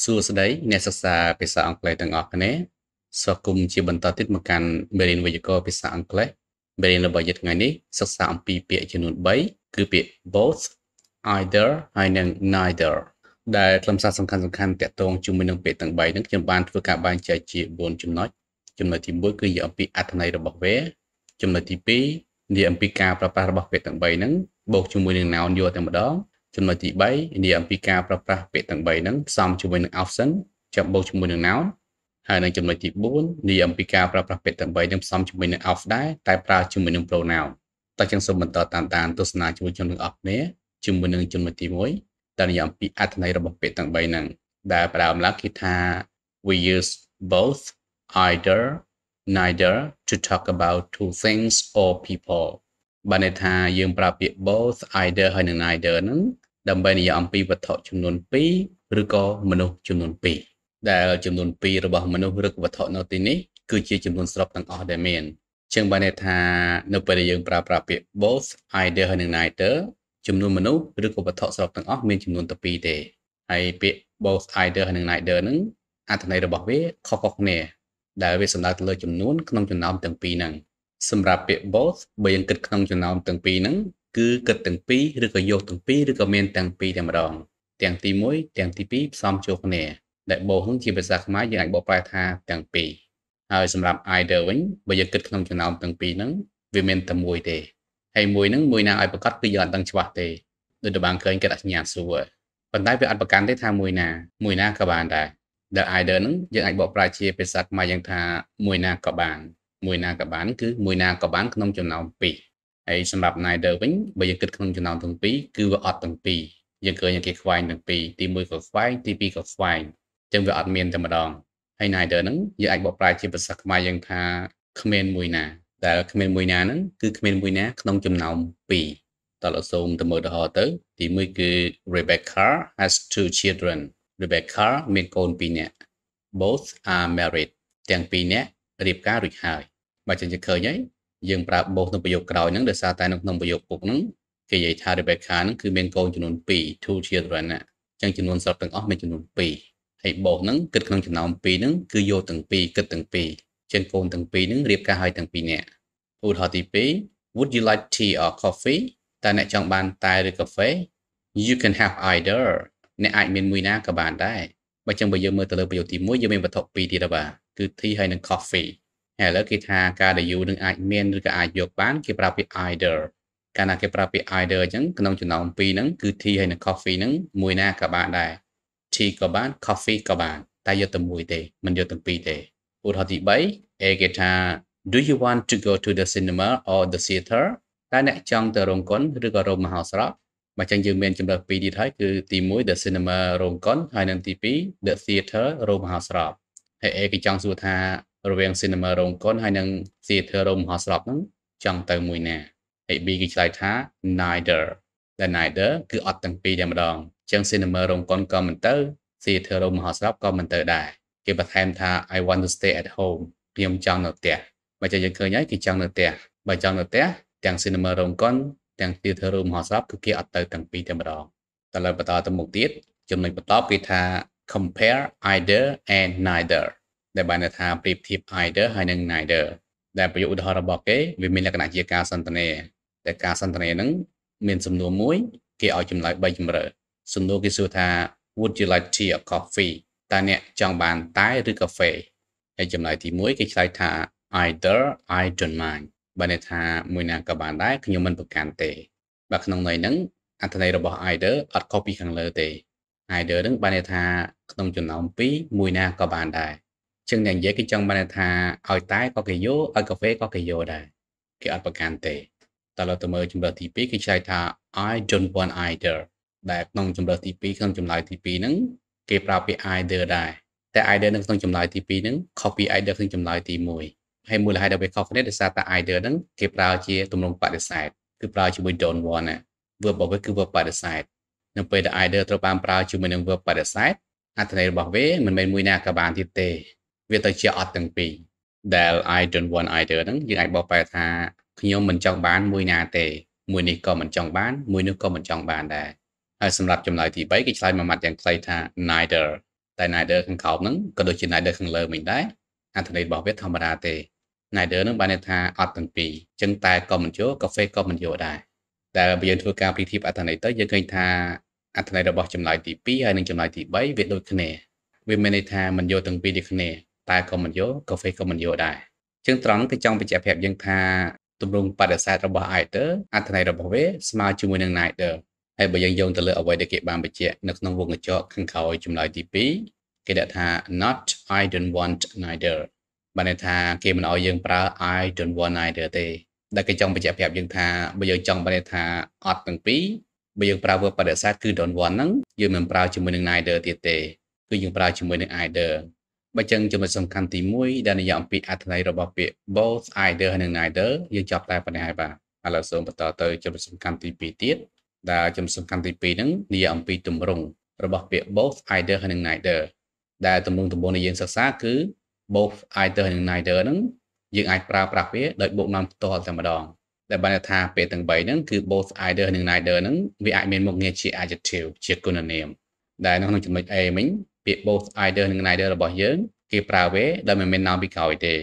សួស្តីអ្នកសិក្សាភាសាអង់គ្លេសទាំងអស់គ្នាសូមគុំជាបន្តទៀតមកកាន់មេរៀនវេយ្យាករណ៍ភាសាអង់គ្លេសមេរៀនរបស់យប់ថ្ងៃនេះសិក្សាអំពីពាក្យចំនួន3គឺពាក្យ both either ហើយនិង neither ដែលខ្លឹមសារសំខាន់សំខាន់តាក់ទងជាមួយនឹងពាក្យទាំង3ហ្នឹងខ្ញុំបានធ្វើការបែងចែកជា4ចំណុចចំណុចទី1គឺនិយាយអំពីអត្ថន័យរបស់វាចំណុចទី2និយាយអំពីការប្រើប្រាស់របស់ពាក្យទាំង3ហ្នឹងបូកជាមួយនឹង noun យកតែម្ដងចំណុចទី3និយាយអំពីការប្រើប្រាស់ពាក្យទាំង3ហ្នឹងផ្សំជាមួយនឹង option ចាំបូកជាមួយនឹង noun ហើយនៅចំណុចទី4និយាយអំពីការប្រើប្រាស់ពាក្យទាំង3ហ្នឹងផ្សំជាមួយនឹង of ដែរតែប្រើជាមួយនឹង pronoun តើចឹងសូមបន្តតាមដានទស្សនាជាមួយខ្ញុំនឹងអស់គ្នាជាមួយនឹងចំណុចទី1តើនិយាយអំពីអត្ថន័យរបស់ពាក្យទាំង3ហ្នឹងដែលផ្ដើមឡើងគឺថា we use both either neither to talk about two things or people បានន័យថាយើងប្រើពាក្យ both either ហើយនិង neither ហ្នឹងដើម្បីនិយាយអំពីវត្ថុចំនួន2ឬក៏មនុស្សចំនួន2ដែលចំនួន2របស់មនុស្សឬវត្ថុនៅទីនេះគឺជាចំនួនស្របទាំងអស់ដែលមានជាងបានន័យថានៅពេលដែលយើងប្រើប្រាស់ពាក្យ both either ហើយនឹង neither ចំនួនមនុស្សឬក៏វត្ថុស្របទាំងអស់មានចំនួនតែ2ទេហើយពាក្យ both either ហើយនឹង neither ហ្នឹងអត្ថន័យរបស់វាខុសៗគ្នា ដែលវាសំដៅទៅលើចំនួនក្នុងចំណោមទាំងពីរហ្នឹងសម្រាប់ពាក្យ both បើយើងគិតក្នុងចំណោមទាំងពីរហ្នឹងគឺគិតទាំងពីរឬក៏យកទាំងពីរឬក៏មានទាំងពីរតែម្ដងទាំងទី1ទាំងទី2ផ្សំចូលគ្នាដែលបោះនឹងជាភាសាខ្មែរយើងអាចបកប្រែថាទាំងពីរហើយសម្រាប់ either វិញបើយើងគិតក្នុងចំណោមទាំងពីរហ្នឹងវាមានតែមួយទេហើយមួយហ្នឹងមួយណាឲ្យប្រកាសគឺយើងអត់ដឹងច្បាស់ទេដូចតែបានឃើញគេដាក់សញ្ញាសួរប៉ុន្តែវាអត់ប្រកាន់ទេថាមួយណា មួយណាក៏បានដែរដែល either ហ្នឹងយើងអាចបកប្រែជាភាសាខ្មែរយើងថាមួយណាក៏បាន មួយណាក៏បានគឺមួយណាក៏បានក្នុងចំណោមពីរហើយសម្រាប់ Snyder វិញបើយើងគិតក្នុងចំណោមទាំងពីរគឺវាអត់ទាំងពីរយើងឃើញគេខ្វែងទាំងពីរទី1ក៏ខ្វែងទី2ក៏ខ្វែងអញ្ចឹងវាអត់មានតែម្ដងហើយ Snyder ហ្នឹងយើងអាចបកប្រែជាភាសាខ្មែរយើងថាគ្មានមួយណា ដែលគ្មានមួយណាហ្នឹងគឺគ្មានមួយណាក្នុងចំណោមពីរតលសូមទៅមើលទៅហោទៅ ទី1គឺ Rebecca has two children Rebecca មានកូន2នាក់ both are married ទាំងពីរនាក់រៀបការរួចហើយបើចឹងជាឃើញហើយយើងប្រើបោសនៅប្រយោគក្រោយហ្នឹងដោយសារតែនៅក្នុងប្រយោគពុកហ្នឹងគេនិយាយថា Rebecca ហ្នឹងគឺមានកូនចំនួន2 two children ណាអញ្ចឹងចំនួនសរុបទាំងអស់មានចំនួន2ហើយបោសហ្នឹងគិតក្នុងចំណោម2ហ្នឹងគឺយកទាំង2គិតទាំង2អញ្ចឹងកូនទាំង2ហ្នឹងរៀបការឲ្យទាំង2នាក់ឧទាហរណ៍ទី2 Would you like tea or coffee តើអ្នកចង់បានតែឬកាហ្វេ You can have either អ្នកអាចមានមួយណាក៏បាន ដែរបើចឹងបើយើងមើលទៅលើប្រយោគទី1យើងមានវត្ថុ2ទៀតបាទគឺ tea ហើយនិង coffee ហើយឥឡូវគេថាការដែល you នឹងអាចមានឬក៏អាចយកបានគេប្រើពាក្យ either កាលណាគេប្រើពាក្យ either អញ្ចឹងក្នុងចំណោមពីរហ្នឹងគឺ tea ហើយនិង coffee ហ្នឹងមួយណាក៏បានដែរ tea ក៏បាន coffee ក៏បានតែយកតែមួយទេមិនយកទាំងពីរទេឧទាហរណ៍ទី3 A គេថា Do you want to go to the cinema or the theater តើអ្នកចង់ទៅរោងកុនឬក៏រោងមហោស្រពមកចឹងយើងមានជម្រើសពីរទៀតហើយគឺទី1 the cinema រោងកុនហើយនិងទី2 the theater រោងមហោស្រពហើយ A គេចង់សួរថារវាង cinema រោងកុនហើយនិង theater រោងមហោស្រពហ្នឹងចង់ទៅមួយណា AB គេឆ្លើយថា neither ដែល neither គឺអត់ទាំងពីរតែម្ដងអញ្ចឹង cinema រោងកុនក៏មិនទៅ theater រោងមហោស្រពក៏មិនទៅដែរគេបន្ថែមថា I want to stay at home ខ្ញុំចង់នៅផ្ទះបើចេះយើងឃើញហើយគេចង់នៅផ្ទះបើចង់នៅផ្ទះទាំង cinema រោងកុនទាំង theater រោងមហោស្រពគឺគេអត់ទៅទាំងពីរតែម្ដងតែលើបន្តទៅមុខទៀតចំណុចបន្តគេថា compare either and neither ដែលបានថាប្រៀបធៀប either ហើយនឹង neither ដែលប្រយោគឧទាហរណ៍របស់គេវាមានលក្ខណៈជាការសន្ទនាតែការសន្ទនាហ្នឹងមានសំណួរមួយគេឲ្យចម្លើយ3ជម្រើសសំណួរគេសួរថា would you like tea or coffee តើអ្នកចង់បានតែឬកាហ្វេហើយចម្លើយទី1គេឆ្លើយថា either I don't mind បើអ្នកថាមួយណាក៏បានដែរខ្ញុំមិនប្រកាន់ទេបាទក្នុងន័យហ្នឹងអត្ថន័យរបស់ either អត់ខុសពីខាងលើទេ either ហ្នឹង បានន័យថាក្នុងចំណោមពីរមួយណាក៏បានដែរជាងអ្នកនិយាយគេចង់បានថាឲ្យតែក៏គេយកឲ្យកាហ្វេក៏គេយកដែរគេអត់ប្រកាន់ទេតើលើទៅមើលជំរើសទី2គេឆ្លើយថា I don't want either ដែលក្នុងជំរើសទី2ក្នុងចម្លើយទី2ហ្នឹងគេប្រើពាក្យ either ដែរតែ either នៅក្នុងចម្លើយទី2ហ្នឹងខុសពី either ក្នុងចម្លើយទី1ហើយមូលហេតុដែលវាខុសគ្នាដោយសារតែ either ហ្នឹងគេប្រើជាទម្រង់បដិសេធគឺប្រើជាមួយ don't want ណា verb របស់វាគឺ verb បដិសេធនៅពេលដែល either ត្រូវបានប្រើជាមួយនឹង verb បដិសេធអត្ថន័យរបស់វាមិនមែនមួយណាក៏បានទៀតទេវាទៅជាអត់ទាំងពីរដែល I don't want either ហ្នឹងយើងអាចបកប្រែថាខ្ញុំមិនចង់បានមួយណាទេមួយនេះក៏មិនចង់បានមួយនោះក៏មិនចង់បានដែរហើយសម្រាប់ចំលើយទី3គេឆ្លើយមួយម៉ាត់យ៉ាងខ្លីថា neither តែ neither ខាងក្រោមហ្នឹងក៏ដូចជា neither ខាងលើមិនដែរអត្ថន័យរបស់វាធម្មតាទេ neither ហ្នឹងបានន័យថាអត់ទាំងពីរចឹងតែក៏មិនយល់កាហ្វេក៏មិនយល់ដែរតែបើយើងធ្វើការប្រៀបធៀបអត្ថន័យទៅយើងឃើញថាអត្ថន័យរបស់ចំលើយទី2ហើយនិងចំលើយទី3វាដូចគ្នាវាមានន័យថាមិនយល់ទាំងពីរដូចគ្នាតែក៏មិនយល់កាហ្វេក៏មិនយល់ដែរជាងត្រង់គឺចង់បញ្ជាក់ប្រាប់យើងថាទម្រង់បដិសេធរបស់ Aider អត្ថន័យរបស់វាស្មើជាមួយនឹង Nider ហើយបើយើងយោងទៅលើអ្វីដែលគេបានបញ្ជាក់នៅក្នុងវងកញ្ចក់ខាងក្រោយចម្លើយទី2គេដាក់ថា not I don't want neither បានន័យថាគេមិនអោយយើងប្រើ I don't want neither ទេដែលគេចង់បញ្ជាក់ប្រាប់យើងថាបើយើងចង់បានន័យថាអត់ទាំងពីរបើយើងប្រើ verb បដិសេធគឺ don't want ហ្នឹងយើងមិនប្រើជាមួយនឹង neither ទៀតទេគឺយើងប្រើជាមួយនឹង either បើចឹងចំណុចសំខាន់ទី1ដែលនិយាយអំពីអត្ថន័យរបស់ពាក្យ both either និង neither យើងចប់តែប៉ុណ្ណេះហើយបាទឥឡូវសូមបន្តទៅចំណុចសំខាន់ទី2ទៀតដែលចំណុចសំខាន់ទី2ហ្នឹងនិយាយអំពីទម្រង់របស់ពាក្យ both either និង neither ដែលទម្រង់ដំបូងដែលយើងសិក្សាគឺ both either និង neither ហ្នឹងយើងអាចប្រើប្រាស់វាដោយបុកនាំផ្ទាល់តែម្ដង ដែលបានថាពាក្យទាំង3ហ្នឹងគឺ both either និង neither ហ្នឹងវាអាចមានមុខងារជា adjective ជាគុណនាមដែលនៅក្នុងចំណុច A មិញពាក្យ both either និង neither របស់យើងគេប្រើវាដែលមិនមាន noun ពីក្រោយទេឬ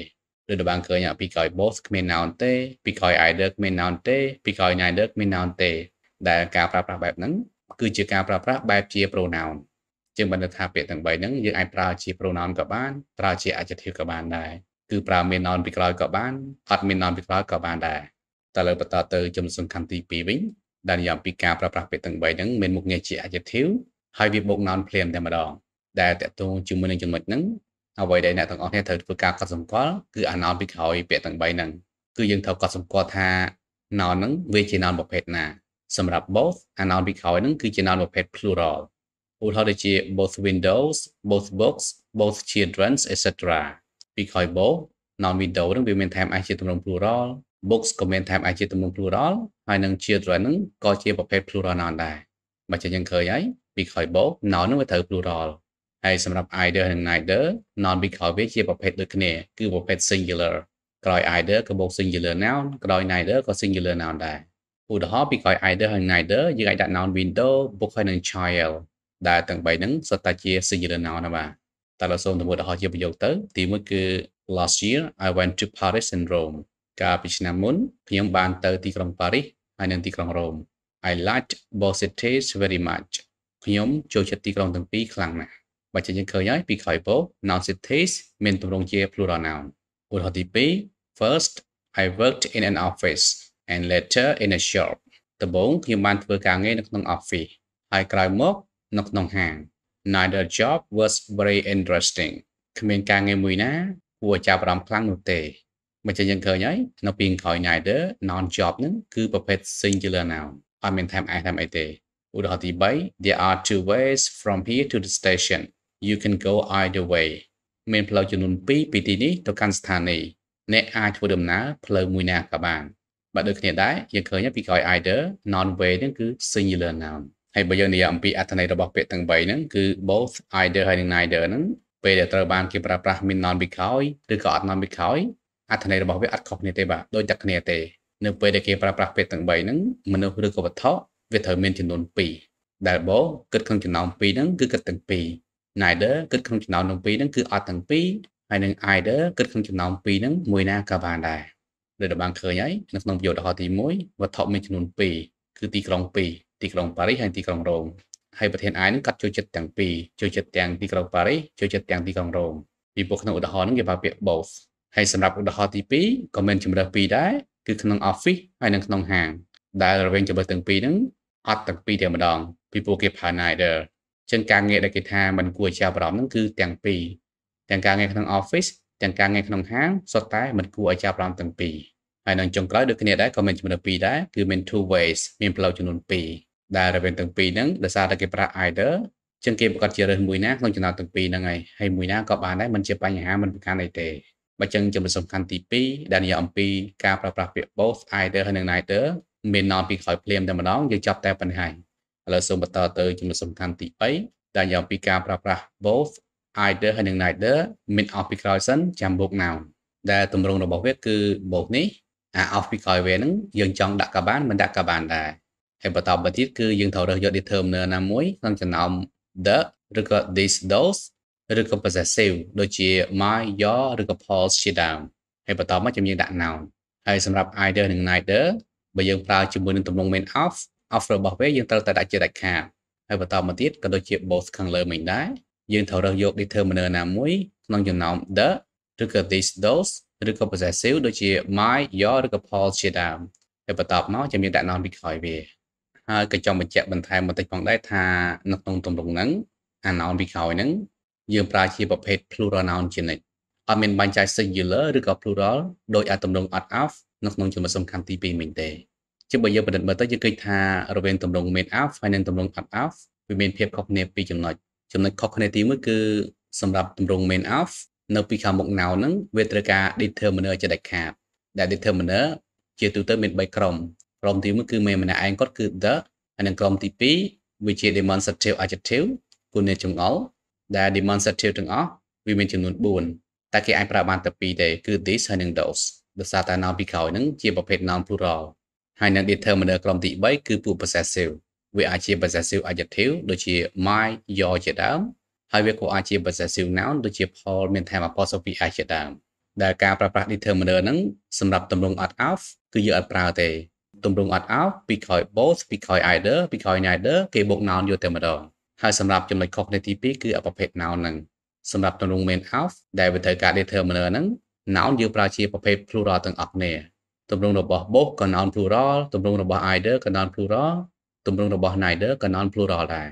ដែលបានឃើញពីក្រោយ both គ្មាន noun ទេពីក្រោយ either គ្មាន noun ទេពីក្រោយ neither គ្មាន noun ទេ ដែលការប្រើប្រាស់បែបហ្នឹងគឺជាការប្រើប្រាស់បែបជា pronoun ជាងបានថាពាក្យទាំង3ហ្នឹងយើងអាចប្រើជា pronoun ក៏បានប្រើជា adjective ក៏បានដែរគឺប្រើមាន noun ពីក្រោយក៏បានអត់មាន noun ពីក្រោយក៏បានដែរតែលើបន្តទៅចំសំខាន់ទី2វិញដែលនិយាយពីការប្រើប្រាស់ពាក្យទាំង3ហ្នឹងមានមុខងារជា adjective ហើយវាបូក noun ភ្លាមតែម្ដងដែលតកតងជាមួយនឹងចំណុចហ្នឹងអ្វីដែលអ្នកទាំងអស់គ្នាត្រូវធ្វើការកត់សម្គាល់គឺអាណោនពីក្រោយពាក្យទាំង3ហ្នឹងគឺយើងត្រូវកត់សម្គាល់ថា noun ហ្នឹងវាជា noun ប្រភេទណា សម្រាប់ both អាណោនពីក្រោយហ្នឹងគឺជា noun ប្រភេទ plural ឧទាហរណ៍ដូចជា both windows both books both children etc ពីក្រោយ both noun window ហ្នឹងវាមានថែមអាចជាទម្រង់ plural books ក៏មានថែមអាចជាទម្រង់ plural ហើយនឹង children ហ្នឹងក៏ជាប្រភេទ plural noun ដែរបើចឹងយើងឃើញហើយពីក្រោយ both noun ហ្នឹងវាត្រូវ plural ហើយសម្រាប់ either និង neither non ពីក្រោយវាជាប្រភេទដូចគ្នាគឺប្រភេទ singular ក្រោយ either ក៏បូក singular noun ក្រោយ neither ក៏ singular noun ដែរឧទាហរណ៍ពីក្រោយ either ហើយ neither យើងអាចដាក់ noun window book ហើយនឹង child ដែលទាំងបីហ្នឹងសុទ្ធតែជា singular noun ណាបាទតែเราសូមទៅមើលឧទាហរណ៍ជាប្រយោគទៅទីមួយគឺ last year i went to paris and rome កាលពីឆ្នាំមុនខ្ញុំបានទៅទីក្រុងប៉ារីសហើយនិងទីក្រុងរ៉ូម I liked both cities very much ខ្ញុំចូលចិត្តទីក្រុងទាំងពីរខ្លាំងណាស់បើជាយើងឃើញហើយពីក្រោយពោ noun cities មានទម្រង់ជា plural noun ឧទាហរណ៍ទី2 first I worked in an office and later in a shop ដំបូងខ្ញុំបានធ្វើការងារនៅក្នុង office ហើយក្រោយមកនៅក្នុងហាង neither job was very interesting គ្មានការងារមួយណាគួរចាប់អារម្មណ៍ខ្លាំងនោះទេមិនចេះយើងឃើញហើយនៅពីក្រោយ neither non job ហ្នឹងគឺប្រភេទ singular noun អត់មាន time ឯ time អីទេឧទាហរណ៍ទី3 there are two ways from here to the station you can go either way មានផ្លូវចំនួន2ពីទីនេះទៅកាន់ស្ថានីយ៍អ្នកអាចធ្វើដំណើរផ្លូវមួយណាក៏បានបាទដូចគ្នាដែរយើងឃើញពីក្រោយ either non way ហ្នឹងគឺ singular noun ហើយបើយើងនិយាយអំពីអត្ថន័យរបស់ពាក្យទាំង3ហ្នឹងគឺ both either ហើយនិង neither ហ្នឹងពេលដែលត្រូវបានគេប្រើប្រាស់មាន non ពីក្រោយឬក៏ not non ពីក្រោយអត្ថន័យរបស់វាអត់ខុសគ្នាទេបាទដូចតែគ្នាទេនៅពេលដែលគេប្រើប្រាស់ពាក្យទាំង3ហ្នឹងមនុស្សឬក៏វត្ថុវាត្រូវមានចំនួន2ដែល both គិតក្នុងចំណោម2ហ្នឹងគឺគិតទាំង2 neither គិតក្នុងចំណោមទាំងពីរហ្នឹងគឺអត់ទាំងពីរហើយនឹង either គិតក្នុងចំណោមពីរហ្នឹងមួយណាក៏បានដែរដែលបានឃើញហើយនៅក្នុងប្រយោគឧទាហរណ៍ទី1វត្ថុមានចំនួន2គឺទីក្រុង2ទីក្រុងប៉ារីសហើយទីក្រុងរ៉ូមហើយប្រធានអាយនឹងកាត់ចូលចិត្តទាំងពីរចូលចិត្តទាំងទីក្រុងប៉ារីសចូលចិត្តទាំងទីក្រុងរ៉ូមពីពួកក្នុងឧទាហរណ៍ហ្នឹងគេប្រើពាក្យ both ហើយសម្រាប់ឧទាហរណ៍ទី2ក៏មានជំរើសពីរដែរគឺក្នុង office ហើយនិងក្នុងហាងដែលរវាងជំរើសទាំងពីរហ្នឹងអត់ទាំងពីរតែម្ដងពីពួកគេប្រើ neither ចឹងការងារដែលគេថាមិនគួរចាប់អារម្មណ៍ហ្នឹងគឺទាំងពីរទាំងការងារក្នុង office ទាំងការងារក្នុងហាងសុទ្ធតែមិនគួរឲ្យចាប់អារម្មណ៍ទាំងពីរហើយនឹងចុងក្រោយដូចគ្នាដែរក៏មានចំនួន2ដែរគឺមាន two ways មានផ្លូវចំនួន2ដែលរវាងទាំងពីរហ្នឹងដោយសារតែគេប្រាក់ either ជាងគេប្រកាសជារើសមួយណាក្នុងចំណោមទាំងពីរហ្នឹងហើយហើយមួយណាក៏បានដែរមិនជាបញ្ហាមិនប្រកាន់អីទេបើចឹងចំណុចសំខាន់ទី2ដែលនិយាយអំពីការប្រើប្រាស់ពាក្យ both either ហើយនិង neither មាននាំពីក្រោយភ្លាមតែម្ដងយើងចាប់តែបញ្ហាឥឡូវសូមបន្តទៅចំណុចសំខាន់ទី3ដែលយ៉ាងពីការប្រើប្រាស់ both either ហើយនិង neither mid of ពីក្រោយសិនចាំមុខ noun ដែលទម្រង់របស់វាគឺ both នេះអា of ពីក្រោយវាហ្នឹងយើងចង់ដាក់ក៏បានមិនដាក់ក៏បានដែរហើយបន្តមកទៀតគឺយើងត្រូវរើសយក determiner ណាមួយក្នុងចំណោម the ឬក៏ this those ឬក៏ possessive ដូចជា my your ឬក៏ paul's ជាដើមហើយបន្តមកជំនាញដាក់ noun ហើយសម្រាប់ either និង neither បើយើងប្រើជាមួយនឹងទម្រង់ main of off របស់វាយើងត្រូវតែដាក់ជាដាច់ខាតហើយបន្តមកទៀតក៏ដូចជា boss ខាងលើមិញដែរយើងត្រូវរើសយក determiner ណាមួយក្នុងចំណោម the ឬក៏ these those ឬក៏ possessive ដូចជា my your ឬក៏ paul ជាដើមហើយបន្តមកจะមានដាក់ noun ពីក្រោយវាហើយក៏ចង់បញ្ជាក់បន្ថែមបន្តិចផងដែរថានៅក្នុងទម្រង់ហ្នឹងអា noun ពីក្រោយហ្នឹងយើងប្រើជាប្រភេទ plural noun ជានិច្ចអត់មានបាញ់ចែក singular ឬក៏ plural ដោយអាទម្រង់ odd off នៅក្នុងចំណុចសំខាន់ទី2មិញទេជាបើយើងបដិបត្តិទៅយើងឃើញថារវាងទម្រង់ main off ហើយនិងទម្រង់ part off វាមានភាពខុសគ្នាពីចំណុចចំណុចខុសគ្នាទី1គឺសម្រាប់ទម្រង់ main off នៅពីខាងមុខ noun ហ្នឹងវាត្រូវការ determiner ជាដាច់ខាតដែល determiner ជាទូទៅមាន3ក្រុមក្រុមទី1គឺមេម្នាក់ឯងគាត់គឺ the ហើយនិងក្រុមទី2វាជា demonstrative adjective គុណនៃចង្អុលដែល demonstrative ទាំងអស់វាមានចំនួន4តែគេអាចប្រើបានតែ2ទេគឺ this ហើយនិង those ដោយសារតែ noun ពីក្រោយហ្នឹងជាប្រភេទ noun plural ហើយនៅ determiner ក្រុមទី3គឺពួក possessive វាអាចជា possessive adjective ដូចជា my your ជាដើមហើយវាក៏អាចជា possessive noun ដូចជា Paul មាន time apostrophe s ជាដើម ដែលការប្រើប្រាស់ determiner ហ្នឹងសម្រាប់ទម្រង់ at off គឺយើងអត់ប្រើទេទម្រង់ at off ពីក្រោយ both ពីក្រោយ either ពីក្រោយ neither គេបូក noun យកតែម្ដងហើយសម្រាប់ចំណុចខុសនេះទី2គឺអប្រភេទ noun ហ្នឹងសម្រាប់ទម្រង់ main off ដែលវាត្រូវការ determiner ហ្នឹង noun យើងប្រើជាប្រភេទ plural ទាំងអស់គ្នាទម្រង់របស់ both ក៏ noun plural ទម្រង់របស់ either ក៏ noun plural ទម្រង់របស់ neither ក៏ noun plural ដែរ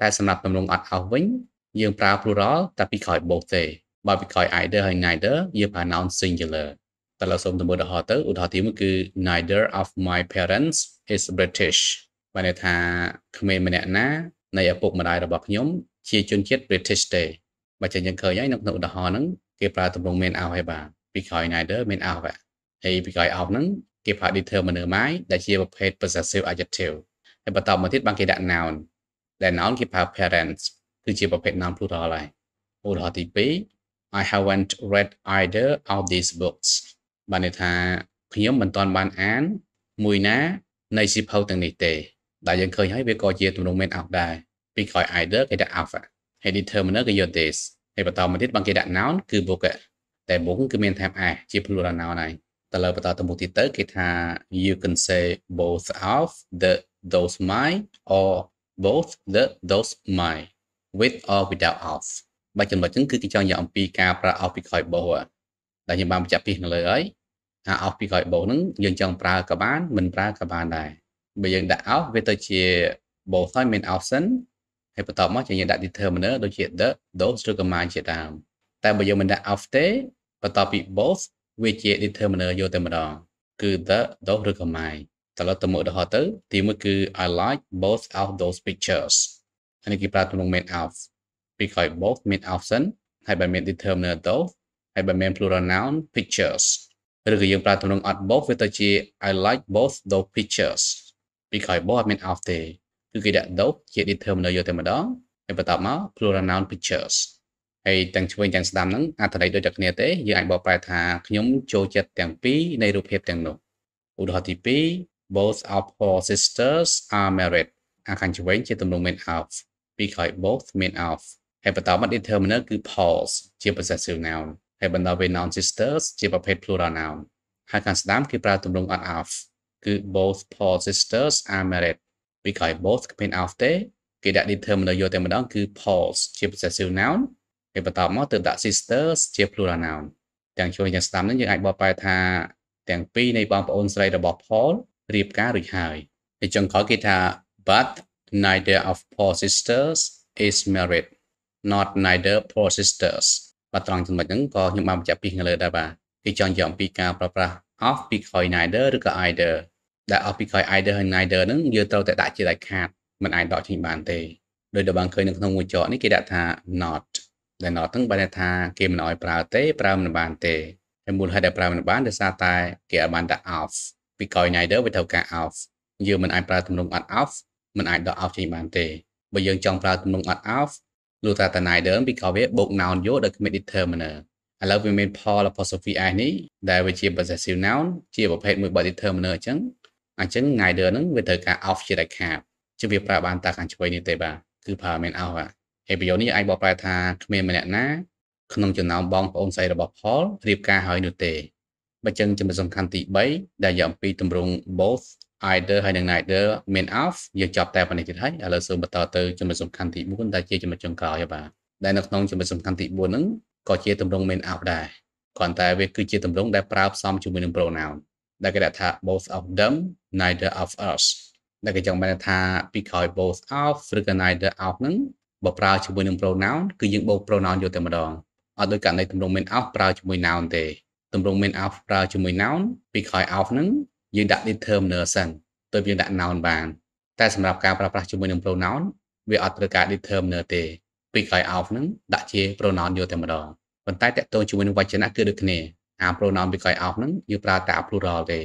តែសម្រាប់ទម្រង់អត់អស់វិញយើងប្រើ plural តែពីក្រោយ both ទេបើពីក្រោយ either ហើយ neither យើងប្រើ noun singular តែឡើយសូមទៅមើលឧទាហរណ៍ទៅឧទាហរណ៍ទីមួយគឺ neither of my parents is british បានន័យថាក្មេងម្នាក់ណានៃឪពុកម្ដាយរបស់ខ្ញុំជាជនជាតិ british ទេបើចឹងយើងឃើញហើយនៅក្នុងឧទាហរណ៍ហ្នឹងគេប្រើទម្រង់ main out ហើយបាទពីក្រោយ neither main out បាទហើយពីក្រោយអោបហ្នឹងគេប្រើ determiner មកដែលជាប្រភេទ possessive adjective ហើយបន្តមកទៀតបានគេដាក់ noun ដែល noun គេប្រើ parents គឺជាប្រភេទ noun plural ហើយឧទាហរណ៍ទី2 I haven't read either of these books បានន័យថាខ្ញុំមិនទាន់បានអានមួយណានៃសៀវភៅទាំងនេះទេ ដែលយើងឃើញហើយវាក៏ជាទម្រង់មាន out ដែរពីក្រោយ either គេដាក់ alpha ហើយ determiner គេយក this ហើយបន្តមកទៀតបានគេដាក់ noun គឺ book តែ book គឺមាន time s ជា plural noun ហើយទៅលើបន្តទៅមុខទៀតទៅគេថា you can say both of the those mine or both the those mine with or without of បើចំណុចហ្នឹងគឺគេចង់យកអំពីការប្រើ of ពីក្រោយ both ដែលខ្ញុំបានបញ្ជាក់ពីនៅលើហើយថា of ពីក្រោយ both ហ្នឹងយើងចង់ប្រើក៏បាន មិនប្រើក៏បានដែរបើយើងដាក់ of វាទៅជា both ហើយមាន option ហើយបន្តមកយើងដាក់ determiner ដូចជា the those ឬក៏ mine ជាដើមតែបើយើងមិនដាក់ of ទេបន្ទាប់ពី both វាជា determiner យកតែម្ដងគឺ the ដុសឬក៏ my ត្រឡប់ទៅមើលឧទាហរណ៍ទៅ ទីមួយគឺ I like both of those pictures អានេះគេប្រើទំនុក made of ពីក្រោយ both made of សិនហើយបើមាន determiner ទៅហើយបើមាន plural noun pictures ឬក៏យើងប្រើទំនុកអត់ both វាទៅជា I like both those pictures ពីក្រោយ both អត់មាន of ទេគឺគេដាក់ those ជា determiner យកតែម្ដងហើយបន្តមក plural noun pictures ហើយទាំងឆ្វេងទាំងស្ដាំហ្នឹងអត្ថន័យដូចតែគ្នាទេយើងអាចបកប្រែថាខ្ញុំចូលចិត្តទាំងពីរនៃរូបភាពទាំងនោះឧទាហរណ៍ទី2 both of her sisters are married អាខាងឆ្វេងជាទំនុំ made of ពីក្រោយ both made of ហើយបន្តមក determiner គឺ pause ជា possessive noun ហើយបន្តវា noun sisters ជាប្រភេទ plural noun ហើយខាងស្ដាំគឺប្រើទម្រង់ on off គឺ both Paul sisters are married ពីក្រោយ both គឺ made of ទេគេដាក់ determiner យកតែម្ដងគឺ Paul's ជា possessive noun ហើយបន្តមកទើបដាក់ sisters ជា plural noun ទាំងជួយទាំងស្ដាំនេះយើងអាចបកប្រែថាទាំងពីរនៃបងប្អូនស្រីរបស់ Paul រៀបការរួចហើយហើយចុងក្រោយគេថា but neither of Paul's sisters is married not neither Paul's sisters បាទត្រង់ចំណុចហ្នឹងក៏ខ្ញុំបានបញ្ជាក់ពីខាងលើដែរបាទគេចង់និយាយអំពីការប្រើប្រាស់ of ពីក្រោយ neither ឬក៏ either ដែល of ពីក្រោយ either ហើយ neither ហ្នឹងយើងត្រូវតែដាក់ជាដាច់ខាតមិនអាចដកចេញបានទេដោយដែលបានឃើញនៅក្នុងមួយចរនេះគេដាក់ថា not ដែល not ហ្នឹងបានថាគេមិនអោយប្រើទេប្រើមិនបានទេហើយមូលហេតុដែលប្រើមិនបានដោយសារតែគេអាចបានដាក់ off ពីក្រោយ Snyder វាត្រូវការ off យើងមិនអាចប្រើទំនុំអត់ off មិនអាចដក off ចេញបានទេបើយើងចង់ប្រើទំនុំអត់ off លុះតែតា Snyder ពីក្រោយវាបូក noun យកដោយគ្មាន determiner ឥឡូវវាមាន Paul apostrophe s នេះដែលវាជា possessive noun ជាប្រភេទមួយបើ determiner អញ្ចឹងអញ្ចឹង Snyder ហ្នឹងវាត្រូវការ off ជាដាច់ខាតជាវាប្រើបាន តាខាងឆ្វេងនេះទេបាទគឺប្រើមាន off បាទអេពីយ៉ូនេះអាចបកប្រែថាគ្មានម្នាក់ណាក្នុងចំណោមបងប្អូនស្រីរបស់ផលរៀបការហើយនោះទេបើចឹងចំណុចសំខាន់ទី3ដែលយកអំពីទម្រង់ both either ហើយនិង neither មាន off យើងចប់តែប៉ុណ្្នេះទៀតហើយឥឡូវសូមបន្តទៅចំណុចសំខាន់ទី4ដែលជាចំណុចចុងក្រោយបាទដែលនៅក្នុងចំណុចសំខាន់ទី4ហ្នឹងក៏ជាទម្រង់ main up ដែរគ្រាន់តែវាគឺជាទម្រង់ដែលប្រើផ្សំជាមួយនឹង pronoun ដែលគេដាក់ថា both of them neither of us ដែលគេចង់បានថាពីក្រោយ both of ឬក៏ neither of ហ្នឹងបើប្រើជាមួយនឹង pronoun គឺយើងបូក pronoun យកតែម្ដងអត់ដូចករណីទម្រង់ main of ប្រើជាមួយ noun ទេទម្រង់ main of ប្រើជាមួយ noun ពីក្រោយ of ហ្នឹងយើងដាក់ determiner សិនទើបយើងដាក់ noun បានតែសម្រាប់ការប្រើប្រាស់ជាមួយនឹង pronoun វាអត់ត្រូវការ determiner ទេពីក្រោយ of ហ្នឹងដាក់ជា pronoun យកតែម្ដងប៉ុន្តែតកតងជាមួយនឹងវចនៈគឺដូចគ្នាអា pronoun ពីក្រោយ of ហ្នឹងយើងប្រើតែ plural ទេ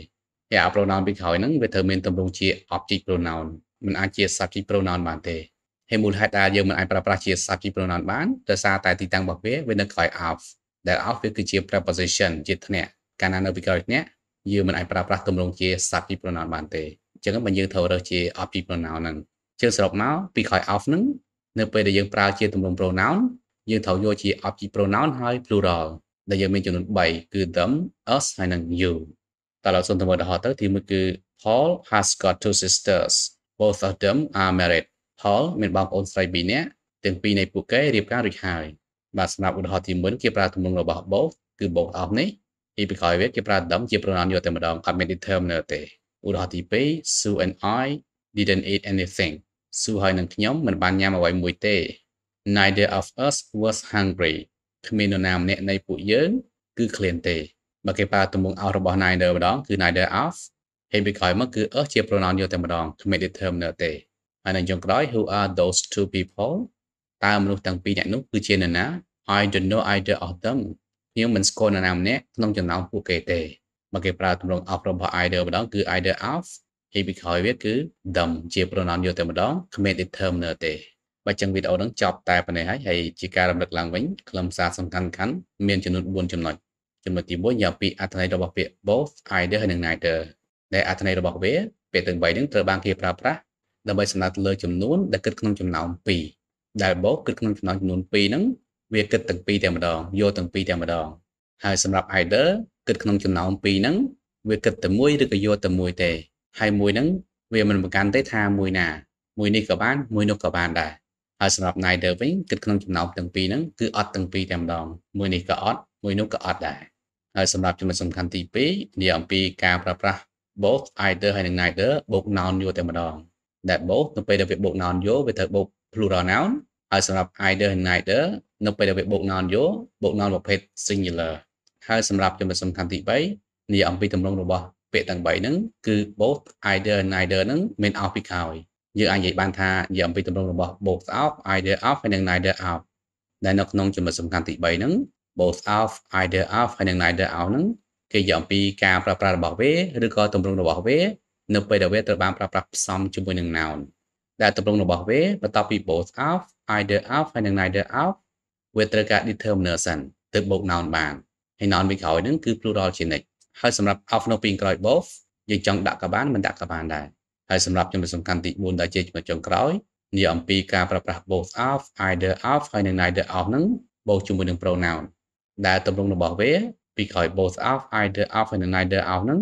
ហើយអា pronoun ពីក្រោយហ្នឹងវាត្រូវមានទម្រង់ជា object pronoun មិនអាចជា subject pronoun បានទេហើយមូលហេតុដែលយើងមិនអាចប្រើប្រាស់ជា subject pronoun បានដោយសារតែទីតាំងរបស់វាវានៅក្រោយ of ដែល of វាគឺជា preposition ជាថ្នាក់កាលណានៅពីក្រោយថ្នាក់យើងមិនអាចប្រើប្រាស់ទម្រង់ជា subject pronoun បានទេអញ្ចឹងបើយើងត្រូវរើសជា object pronoun ហ្នឹងជាសរុបមកពីក្រោយ of ហ្នឹងនៅពេលដែលយើងប្រើជាទម្រង់ pronoun យើងត្រូវយកជា object pronoun ហើយ plural ដែលយើងមានចំនួន3គឺ them us ហើយនិង you តើឡើយសូមទៅមើលឧទាហរណ៍ទៅទីមួយគឺ Paul has got two sisters both of them are married ផលមានបងប្អូនស្រី2នាក់ទាំងពីរនៃពួកគេរៀបការរួចហើយបាទសម្រាប់ឧទាហរណ៍ទី1គេប្រើទម្រង់របស់ both គឺ both of នេះពីពីក្រោយវាគេប្រើ them ជា pronoun យកតែម្ដងអត់មាន determiner ទេឧទាហរណ៍ទី2 Sue and I didn't eat anything Sue ហើយនិងខ្ញុំមិនបានញ៉ាំអ្វីមួយទេ Neither of us was hungry គ្មាននរណាម្នាក់នៃពួកយើងគឺឃ្លានទេបើគេប្រើទម្រង់ of របស់ neither ម្ដងគឺ neither of ហើយពីក្រោយមកគឺ us ជា pronoun យកតែម្ដងគ្មាន determiner ទេហើយនៅចុងក្រោយ who are those two people តើមនុស្សទាំងពីរអ្នកនោះគឺជានរណា I don't know either of them ខ្ញុំមិនស្គាល់នរណាម្នាក់ក្នុងចំណោមពួកគេទេមកគេប្រើទម្រង់ of របស់ either ម្ដងគឺ either of ហើយពីក្រោយវាគឺ them ជា pronoun យកតែម្ដងគ្មាន determiner ទេបើចឹងវីដេអូនឹងចប់តែប៉ុណ្ណេះហើយហើយជាការរំលឹកឡើងវិញខ្លឹមសារសំខាន់ៗមានចំនួន4ចំណុចចំណុចទី1យ៉ាងពីអត្ថន័យរបស់ពាក្យ both either ហើយនិង neither ដែលអត្ថន័យរបស់វាពាក្យទាំង3នឹងត្រូវបានគេប្រើប្រាស់ដើម្បីសម្ដៅទៅលើចំនួនដែលគិតក្នុងចំណោម2ដែលបូកគិតក្នុងចំណោមចំនួន2ហ្នឹងវាគិតទាំងពីរតែម្ដងយកទាំងពីរតែម្ដង ហើយសម្រាប់ header គិតក្នុងចំណោម2ហ្នឹងវាគិតតែមួយឬក៏យកតែមួយទេហើយមួយហ្នឹងវាមិនប្រកាន់ទេថាមួយណា មួយនេះក៏បាន មួយនោះក៏បានដែរហើយសម្រាប់ Snyder វិញគិតក្នុងចំណោមទាំងពីរហ្នឹងគឺអត់ទាំងពីរតែម្ដងមួយនេះក៏អត់មួយនោះក៏អត់ដែរហើយសម្រាប់ចំណុចសំខាន់ទី2និយាយអំពីការប្រើប្រាស់ both either ហើយនិង neither បូក noun យកតែម្ដង that both នៅពេលដែលវាបូក noun យកវាត្រូវបូក plural noun ហើយសម្រាប់ either and neither នៅពេលដែលវាបូក noun យកបូក noun ប្រភេទ singular ហើយសម្រាប់ចំណុចសំខាន់ទី3និយាយអំពីទម្រង់របស់ពាក្យទាំង3ហ្នឹងគឺ both either and neither ហ្នឹងមានអស់ពីក្រោយយើងអាចនិយាយបាន ថានិយាយអំពីទម្រង់របស់ both of either of ហើយនិង neither of ដែលនៅក្នុងចំណុចសំខាន់ទី3ហ្នឹង both of either of ហើយនិង neither of ហ្នឹងគេនិយាយអំពីការប្រើប្រាស់របស់វាឬក៏ទម្រង់របស់វានៅពេលដែលវាត្រូវបានប្រើប្រាស់ផ្សំជាមួយនឹង noun ដែលទម្រង់របស់វាបន្ទាប់ពី both of either of ហើយនិង neither of វាត្រូវការ determiner សិនទើបបូក noun បានហើយ noun ពីក្រោយហ្នឹងគឺ plural ជានិច្ចហើយសម្រាប់ of នៅពីក្រោយ both យើងចង់ដាក់ក៏បានមិនដាក់ក៏បានដែរហើយសម្រាប់ចំណុចសំខាន់ទី4ដែលជាចំណុចចុងក្រោយនិយាយអំពីការប្រើប្រាស់ both of either of ហើយនិង neither of ហ្នឹងបូកជាមួយនឹង pronoun ដែលទម្រង់របស់វាពីក្រោយ both of either of ហើយនិង neither of ហ្នឹង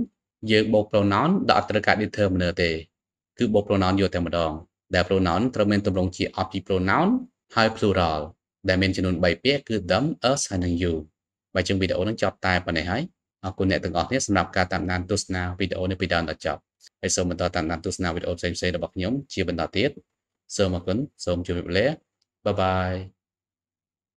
យើងបូក pronoun ដោយអត់ត្រូវការ determiner ទេគឺបូក pronoun យកតែម្ដង ដែល pronoun ត្រូវមានទម្រង់ជា object pronoun ហើយ plural ដែលមានចំនួន3ពាក្យគឺ them us ហើយនិង you បាទជាងវីដេអូនឹងចប់តែប៉ុណ្ណេះហើយអរគុណអ្នកទាំងអស់គ្នាសម្រាប់ការតាមដានទស្សនាវីដេអូនេះពីដើមដល់ចប់ហើយសូមបន្តតាមដានទស្សនាវីដេអូផ្សេងៗរបស់ខ្ញុំជាបន្តទៀតសូមអរគុណសូមជម្រាបលាបាយបាយ